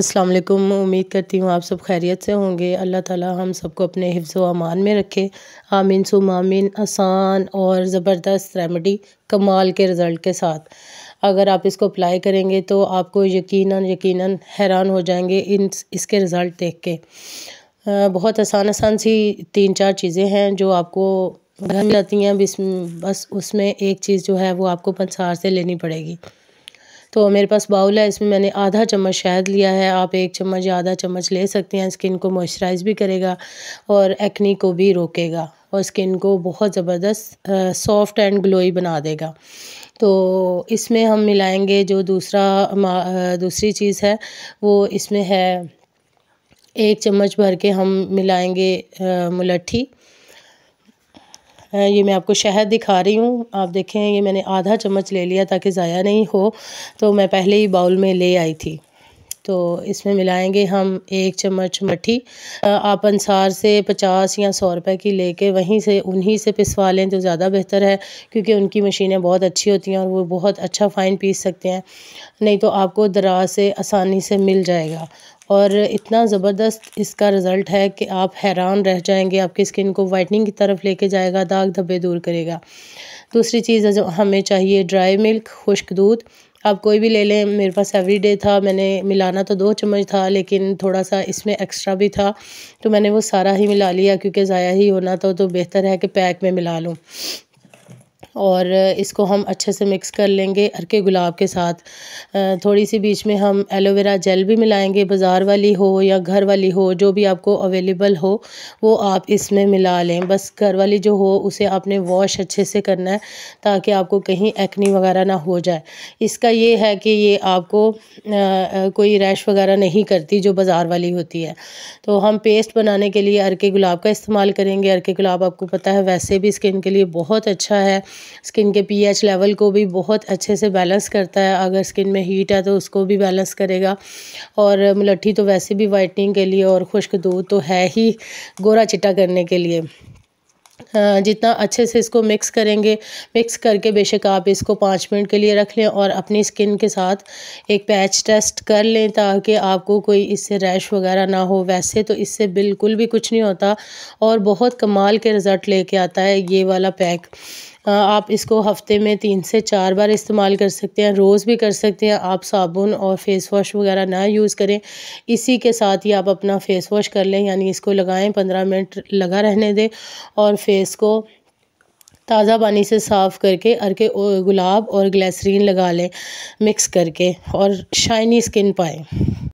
अस्सलाम वालेकुम उम्मीद करती हूँ आप सब खैरियत से होंगे अल्लाह ताला हम सबको अपने हिफ्ज़ अमान में रखे आमीन सुम आमीन आसान और ज़बरदस्त रेमेडी कमाल के रिज़ल्ट के साथ अगर आप इसको अप्लाई करेंगे तो आपको यकीनन यकीनन हैरान हो जाएंगे इन इसके रिज़ल्ट देख के बहुत आसान आसान सी तीन चार चीज़ें हैं जो आपको घर जाती हैं बस उसमें एक चीज़ जो है वो आपको पंसार से लेनी पड़ेगी तो मेरे पास बाउल है इसमें मैंने आधा चम्मच शहद लिया है आप एक चम्मच या आधा चम्मच ले सकते हैं स्किन को मॉइस्चराइज़ भी करेगा और एक्नी को भी रोकेगा और स्किन को बहुत ज़बरदस्त सॉफ्ट एंड ग्लोई बना देगा तो इसमें हम मिलाएंगे जो दूसरा दूसरी चीज़ है वो इसमें है एक चम्मच भर के हम मिलाएंगे मुलट्ठी ये मैं आपको शहद दिखा रही हूँ आप देखें ये मैंने आधा चम्मच ले लिया ताकि ज़ाया नहीं हो तो मैं पहले ही बाउल में ले आई थी तो इसमें मिलाएंगे हम एक चम्मच मट्ठी आप अनसार से पचास या सौ रुपए की लेके वहीं से उन्हीं से पिसवा लें तो ज़्यादा बेहतर है क्योंकि उनकी मशीनें बहुत अच्छी होती हैं और वो बहुत अच्छा फ़ाइन पीस सकते हैं नहीं तो आपको दराज से आसानी से मिल जाएगा और इतना ज़बरदस्त इसका रिज़ल्ट है कि आप हैरान रह जाएंगे आपकी स्किन को वाइटनिंग की तरफ लेके जाएगा दाग धब्बे दूर करेगा दूसरी चीज़ जो हमें चाहिए ड्राई मिल्क खुश्क दूध आप कोई भी ले लें मेरे पास एवरी डे था मैंने मिलाना तो दो चम्मच था लेकिन थोड़ा सा इसमें एक्स्ट्रा भी था तो मैंने वो सारा ही मिला लिया क्योंकि ज़ाया ही होना था तो बेहतर है कि पैक में मिला लूँ और इसको हम अच्छे से मिक्स कर लेंगे हरके गुलाब के साथ थोड़ी सी बीच में हम एलोवेरा जेल भी मिलाएंगे बाज़ार वाली हो या घर वाली हो जो भी आपको अवेलेबल हो वो आप इसमें मिला लें बस घर वाली जो हो उसे आपने वॉश अच्छे से करना है ताकि आपको कहीं एक्नी वगैरह ना हो जाए इसका ये है कि ये आपको कोई रैश वगैरह नहीं करती जो बाज़ार वाली होती है तो हम पेस्ट बनाने के लिए अरके गुलाब का इस्तेमाल करेंगे अरके गुलाब आपको पता है वैसे भी स्किन के लिए बहुत अच्छा है स्किन के पीएच लेवल को भी बहुत अच्छे से बैलेंस करता है अगर स्किन में हीट है तो उसको भी बैलेंस करेगा और मलट्ठी तो वैसे भी वाइटनिंग के लिए और खुश्क दूध तो है ही गोरा चिट्टा करने के लिए जितना अच्छे से इसको मिक्स करेंगे मिक्स करके बेशक आप इसको पाँच मिनट के लिए रख लें और अपनी स्किन के साथ एक पैच टेस्ट कर लें ताकि आपको कोई इससे रैश वगैरह ना हो वैसे तो इससे बिल्कुल भी कुछ नहीं होता और बहुत कमाल के रिज़ल्ट लेके आता है ये वाला पैक आप इसको हफ्ते में तीन से चार बार इस्तेमाल कर सकते हैं रोज़ भी कर सकते हैं आप साबुन और फेस वॉश वगैरह ना यूज़ करें इसी के साथ ही आप अपना फेस वॉश कर लें यानी इसको लगाएं पंद्रह मिनट लगा रहने दें और फेस को ताज़ा पानी से साफ़ करके अरके गुलाब और ग्लैसरीन लगा लें मिक्स करके और शाइनी स्किन पाएँ